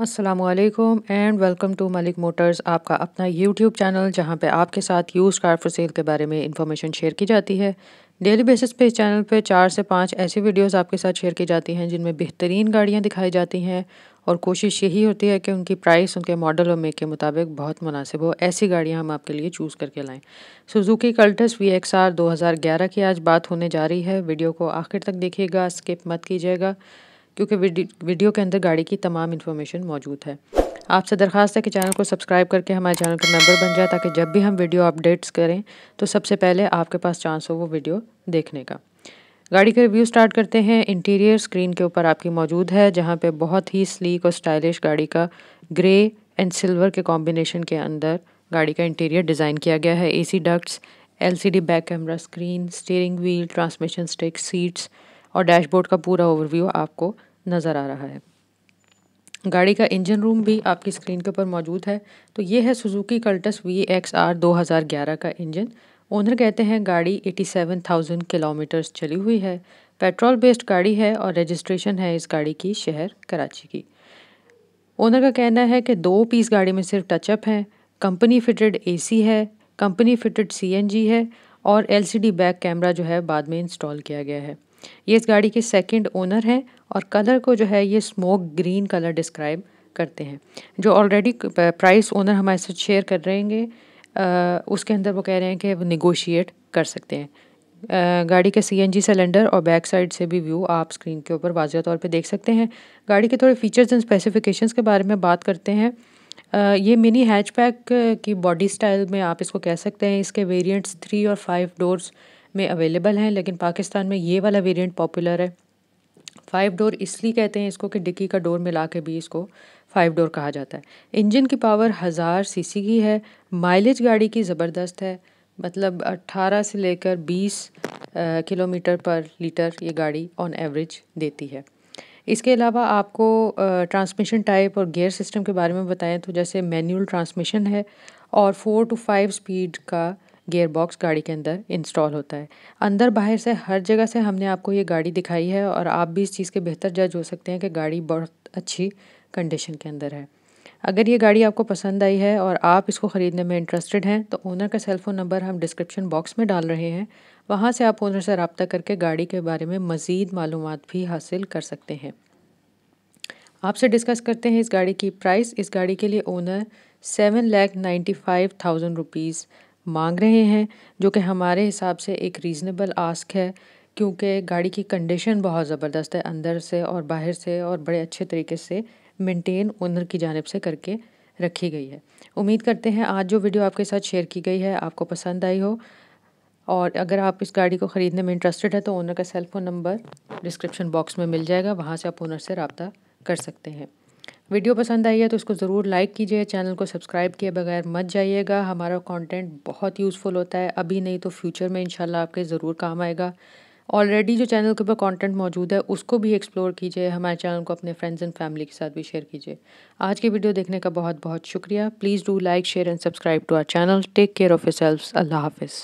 अस्सलाम वालेकुम and welcome to Malik Motors आपका अपना यूट्यूब चैनल जहां पे आपके साथ यूज़ कार फॉर सेल के बारे में इंफॉर्मेशन शेयर की जाती है डेली बेसिस पे इस चैनल पे चार से पाँच ऐसी वीडियोस आपके साथ शेयर की जाती हैं जिनमें बेहतरीन गाड़ियाँ दिखाई जाती हैं और कोशिश यही होती है कि उनकी प्राइस उनके मॉडल और मेक के मुताबिक बहुत मुनासिब हो ऐसी गाड़ियाँ हम आपके लिए चूज़ करके लाएँ Suzuki Cultus V X R दो हज़ार ग्यारह की आज बात होने जा रही है वीडियो को आखिर तक देखिएगा स्किप मत कीजिएगा क्योंकि वीडियो के अंदर गाड़ी की तमाम इन्फॉर्मेशन मौजूद है आपसे दरख्वास्त है कि चैनल को सब्सक्राइब करके हमारे चैनल का मेंबर बन जाए ताकि जब भी हम वीडियो अपडेट्स करें तो सबसे पहले आपके पास चांस हो वो वीडियो देखने का गाड़ी का रिव्यू स्टार्ट करते हैं इंटीरियर स्क्रीन के ऊपर आपकी मौजूद है जहाँ पर बहुत ही स्लीक और स्टाइलिश गाड़ी का ग्रे एंड सिल्वर के कॉम्बिनेशन के अंदर गाड़ी का इंटीरियर डिज़ाइन किया गया है A ducts LCD back camera screen steering wheel transmission stick seats और डैशबोर्ड का पूरा ओवरव्यू आपको नज़र आ रहा है गाड़ी का इंजन रूम भी आपकी स्क्रीन के ऊपर मौजूद है तो ये है Suzuki Cultus V X R दो हज़ार ग्यारह का इंजन ओनर कहते हैं गाड़ी एटी सेवन थाउजेंड किलोमीटर्स चली हुई है पेट्रोल बेस्ड गाड़ी है और रजिस्ट्रेशन है इस गाड़ी की शहर कराची की ओनर का कहना है कि दो पीस गाड़ी में सिर्फ टचअप हैं कंपनी फिटेड सी है कंपनी फिटेड जी है और डी बैक कैमरा जो है बाद में इंस्टॉल किया गया है ये इस गाड़ी के सेकंड ओनर हैं और कलर को जो है ये स्मोक ग्रीन कलर डिस्क्राइब करते हैं जो ऑलरेडी प्राइस ओनर हमारे साथ शेयर कर रहे हैं उसके अंदर वो कह रहे हैं कि वो निगोशिएट कर सकते हैं गाड़ी के सीएनजी सिलेंडर और बैक साइड से भी व्यू आप स्क्रीन के ऊपर वाजिया तौर पे देख सकते हैं गाड़ी के थोड़े फीचर्स एंड स्पेसिफिकेशंस के बारे में बात करते हैं ये मिनी हैचपैक की बॉडी स्टाइल में आप इसको कह सकते हैं इसके वेरिएंट्स थ्री और फाइव डोर्स में अवेलेबल हैं लेकिन पाकिस्तान में ये वाला वेरिएंट पॉपुलर है फाइव डोर इसलिए कहते हैं इसको कि डिक्की का डोर मिला के भी इसको फाइव डोर कहा जाता है इंजन की पावर हज़ार सीसी की है माइलेज गाड़ी की ज़बरदस्त है मतलब 18 से लेकर 20 किलोमीटर पर लीटर ये गाड़ी ऑन एवरेज देती है इसके अलावा आपको ट्रांसमिशन टाइप और गियर सिस्टम के बारे में बताएं तो जैसे मैनुअल ट्रांसमिशन है और फोर टू फाइव स्पीड का गेयर बॉक्स गाड़ी के अंदर इंस्टॉल होता है अंदर बाहर से हर जगह से हमने आपको ये गाड़ी दिखाई है और आप भी इस चीज़ के बेहतर जज हो सकते हैं कि गाड़ी बहुत अच्छी कंडीशन के अंदर है अगर ये गाड़ी आपको पसंद आई है और आप इसको ख़रीदने में इंटरेस्टेड हैं तो ओनर का सेल फ़ोन नंबर हम डिस्क्रिप्शन बॉक्स में डाल रहे हैं वहाँ से आप ओनर से रबता करके गाड़ी के बारे में मज़ीद मालूम भी हासिल कर सकते हैं आपसे डिस्कस करते हैं इस गाड़ी की प्राइस इस गाड़ी के लिए owner seven lakh ninety five thousand rupees मांग रहे हैं जो कि हमारे हिसाब से एक रीज़नेबल आस्क है क्योंकि गाड़ी की कंडीशन बहुत ज़बरदस्त है अंदर से और बाहर से और बड़े अच्छे तरीके से मेंटेन ओनर की जानब से करके रखी गई है उम्मीद करते हैं आज जो वीडियो आपके साथ शेयर की गई है आपको पसंद आई हो और अगर आप इस गाड़ी को ख़रीदने में इंटरेस्टेड है तो ओनर का cell phone number description box में मिल जाएगा वहाँ से आप ओनर से रबता कर सकते हैं वीडियो पसंद आई है तो इसको ज़रूर लाइक कीजिए चैनल को सब्सक्राइब किए बगैर मत जाइएगा हमारा कंटेंट बहुत यूज़फुल होता है अभी नहीं तो फ्यूचर में इंशाल्लाह आपके ज़रूर काम आएगा ऑलरेडी जो चैनल के ऊपर कंटेंट मौजूद है उसको भी एक्सप्लोर कीजिए हमारे चैनल को अपने फ्रेंड्स एंड फैमिली के साथ भी शेयर कीजिए आज की वीडियो देखने का बहुत बहुत शुक्रिया please do like share and subscribe to our channel take care of yourself अल्लाह हाफिज़